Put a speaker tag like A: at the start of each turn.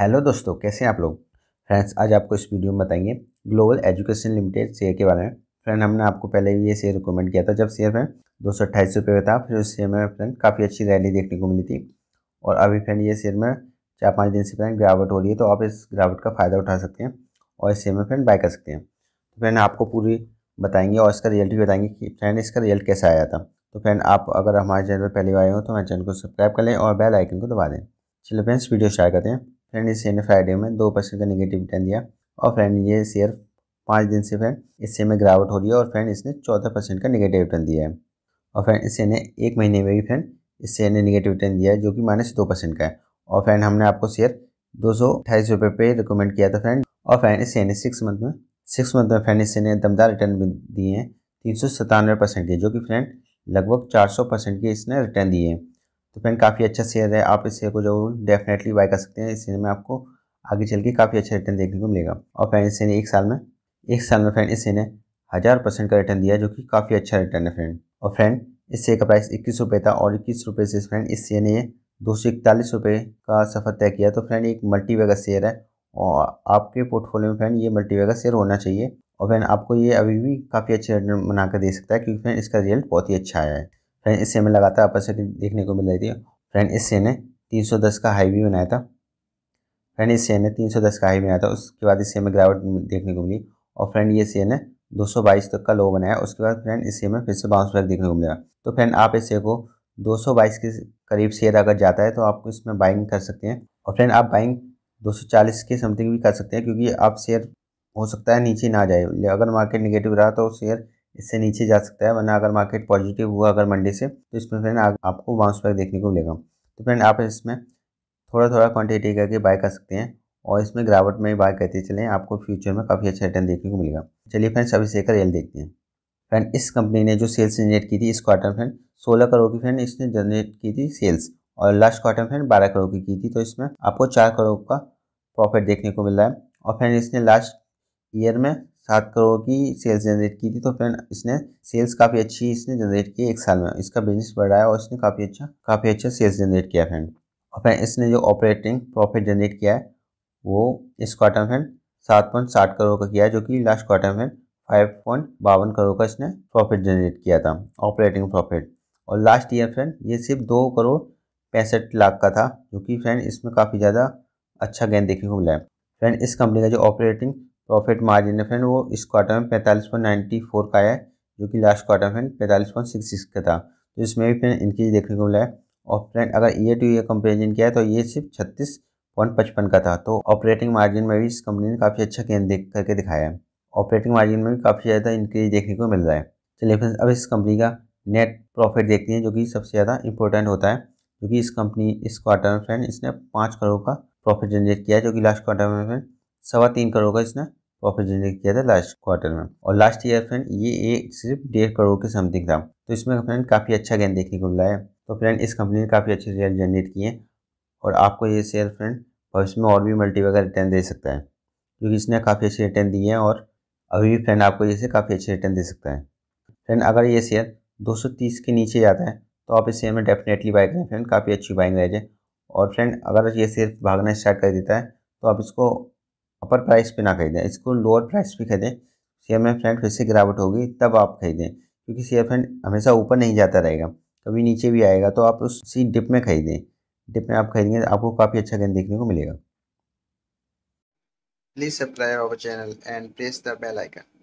A: hello दोस्तों कैसे हैं आप लोग फ्रेंड्स आज आपको इस वीडियो में बताएंगे ग्लोबल एजुकेशन लिमिटेड शेयर के बारे में फ्रेंड हमने आपको पहले भी ये शेयर रिकमेंड किया था जब शेयर में दो सौ अट्ठाईस रुपये था फिर उस शेयर में फ्रेंड काफ़ी अच्छी रैली देखने को मिली थी और अभी फ्रेंड ये शेयर में चार पाँच दिन से फ्रेंड गिरावट हो रही है तो आप इस गिरावट का फ़ायदा उठा सकते हैं और इस शेयर में फ्रेंड बाय कर सकते हैं तो फ्रेंड आपको पूरी बताएंगे और इसका रिजल्ट भी बताएंगे कि फ्रेंड इसका रिजल्ट कैसा आया था तो फ्रेंड आप अगर हमारे चैनल पर पहले आए हो तो हमारे चैनल को सब्सक्राइब कर लें और बेल आइकन को दबा दें चलिए फ्रेंड्स वीडियो शेयर करते हैं फ्रेंड इस शेयर ने फ्राइडे में दो परसेंट का निगेटिव रिटर्न दिया और फ्रेंड ये शेयर पाँच दिन से फ्रेंड इस शेयर में गिरावट हो रही है और फ्रेंड इसने चौदह परसेंट का निगेटिव रिटर्न दिया है और फ्रेंड इस शेयर ने एक महीने में भी फ्रेंड इस शेयर ने निगेटिव रिटर्न दिया है जो कि माइनस दो परसेंट का है और फ्रेंड हमने आपको शेयर दो सौ अट्ठाईस रुपये पे रिकमेंड किया था फ्रेंड और फ्रेंड इस शेयर ने सिक्स मंथ में सिक्स मंथ में फ्रेंड इस शेयर ने दमदार रिटर्न दिए हैं तीन सौ सतानवे परसेंट के जो कि फ्रेंड लगभग चार सौ परसेंट के इसने रिटर्न दिए हैं तो फ्रेंड काफ़ी अच्छा शेयर है आप इस शेयर को जरूर डेफिनेटली बाय कर सकते हैं इस शेयर में आपको आगे चल के काफ़ी अच्छा रिटर्न देखने को मिलेगा और फ्रेंड इस ने एक साल में एक साल में फ्रेंड इस शेयर ने हज़ार परसेंट का रिटर्न दिया जो कि काफ़ी अच्छा रिटर्न है फ्रेंड और फ्रेंड इस शेयर का प्राइस इक्कीस रुपये था और इक्कीस रुपये से फ्रेंड इस शेयर ने दो सौ इकतालीस रुपये का सफ़र तय किया तो फ्रेंड एक वेगा शेयर है और आपके पोर्टफोलियो में फ्रेंड ये वेगा शेयर होना चाहिए और फ्रेंड आपको ये अभी भी काफ़ी अच्छा रिटर्न बनाकर दे सकता है क्योंकि फ्रेंड इसका रिजल्ट बहुत ही अच्छा आया है फ्रेंड इससे हमें लगातार अपर सर्किट देखने को मिल रही थी फ्रेंड इससे ने 310 का हाई भी बनाया था फ्रेंड इस सेन ने 310 का हाई बनाया था उसके बाद इस हमें गिरावट देखने को मिली और फ्रेंड ये सेन ने बाईस तक का लो बनाया उसके बाद फ्रेंड इस में फिर से बाउंस बैक देखने को मिलेगा तो फ्रेंड आप इस शेयर को बाईस के करीब शेयर अगर जाता है तो आप इसमें बाइंग कर सकते हैं और फ्रेंड आप बाइंग 240 के समथिंग भी कर सकते हैं क्योंकि आप शेयर हो सकता है नीचे ना जाए अगर मार्केट निगेटिव रहा तो शेयर इससे नीचे जा सकता है वरना अगर मार्केट पॉजिटिव हुआ अगर मंडे से तो इसमें फ्रेंड आपको बाउंस बैक देखने को मिलेगा तो फ्रेंड आप इसमें थोड़ा थोड़ा क्वांटिटी करके बाय कर सकते हैं और इसमें गिरावट में बाय करते चलें आपको फ्यूचर में काफ़ी अच्छा रिटर्न देखने को मिलेगा चलिए फ्रेंड सभी से रियल देखते हैं फ्रेंड इस कंपनी ने जो सेल्स जनरेट की थी इस क्वार्टर फ्रेंड सोलह करोड़ की फ्रेंड इसने जनरेट की थी सेल्स और लास्ट क्वार्टर फ्रेंड बारह करोड़ की की थी तो इसमें आपको चार करोड़ का प्रॉफिट देखने को मिल रहा है और फ्रेंड इसने लास्ट ईयर में सात करोड़ की सेल्स जनरेट की थी तो फ्रेंड इसने सेल्स काफ़ी अच्छी इसने जनरेट की एक साल में इसका बिजनेस बढ़ाया और इसने काफ़ी अच्छा काफ़ी अच्छा सेल्स जनरेट किया फ्रेंड और फ्रेंड इसने जो ऑपरेटिंग प्रॉफिट जनरेट किया है वो इस क्वार्टर में फ्रेंड सात पॉइंट साठ करोड़ का किया है जो कि लास्ट क्वार्टर में फाइव पॉइंट बावन करोड़ का इसने प्रॉफिट जनरेट किया था ऑपरेटिंग प्रॉफिट और लास्ट ईयर फ्रेंड ये सिर्फ दो करोड़ पैंसठ लाख का था जो कि फ्रेंड इसमें काफ़ी ज़्यादा अच्छा गेंद देखने को मिला है फ्रेंड इस कंपनी का जो ऑपरेटिंग प्रॉफिट मार्जिन है फ्रेंड वो इस क्वार्टर में पैंतालीस पॉइंट नाइन्टी फोर का आया है जो कि लास्ट क्वार्टर फ्रेंड पैंतालीस पॉइंट सिक्स सिक्स का था तो इसमें भी फ्रेंड इंक्रीज देखने को मिला है और फ्रेंड अगर ईयर टू ईयर कंपेरिजन किया है तो ये सिर्फ छत्तीस पॉइंट पचपन का था तो ऑपरेटिंग मार्जिन में भी इस कंपनी ने काफ़ी अच्छा गेंद देख करके दिखाया है ऑपरेटिंग मार्जिन में भी काफ़ी ज़्यादा इंक्रीज देखने को मिल रहा है चलिए फ्रेंड्स अब इस कंपनी का नेट प्रॉफिट देखते हैं जो कि सबसे ज़्यादा इंपॉर्टेंट होता है क्योंकि इस कंपनी इस क्वार्टर में फ्रेंड इसने पाँच करोड़ का प्रॉफिट जनरेट किया जो कि लास्ट क्वार्टर में फ्रेंड सवा तीन करोड़ का इसने प्रॉफिट जनरेट किया था लास्ट क्वार्टर में और लास्ट ईयर फ्रेंड ये एक सिर्फ डेढ़ करोड़ के समथिंग था तो इसमें फ्रेंड काफ़ी अच्छा गेंद देखने को मिला है तो फ्रेंड इस कंपनी ने काफ़ी अच्छे रिजल्ट जनरेट किए और आपको ये शेयर फ्रेंड भविष्य में और भी मल्टीपल का रिटर्न दे सकता है क्योंकि इसने काफ़ी अच्छे रिटर्न दिए हैं और अभी भी फ्रेंड आपको ये काफ़ी अच्छे रिटर्न दे सकता है फ्रेंड अगर ये शेयर 230 के नीचे जाता है तो आप इस शेयर में डेफिनेटली बाई करें फ्रेंड काफ़ी अच्छी बाइंग रह जाए और फ्रेंड अगर ये शेयर भागना स्टार्ट कर देता है तो आप इसको अपर प्राइस पे ना खरीदें इसको लोअर प्राइस पे खरीदें शेयर एफ फ्रेंड फिर से गिरावट होगी तब आप खरीदें क्योंकि शेयर फ्रेंड हमेशा ऊपर नहीं जाता रहेगा कभी नीचे भी आएगा तो आप उसी डिप में खरीदें डिप में आप खरीदेंगे तो आपको काफ़ी अच्छा गेंद देखने को मिलेगा please subscribe our channel and press the bell icon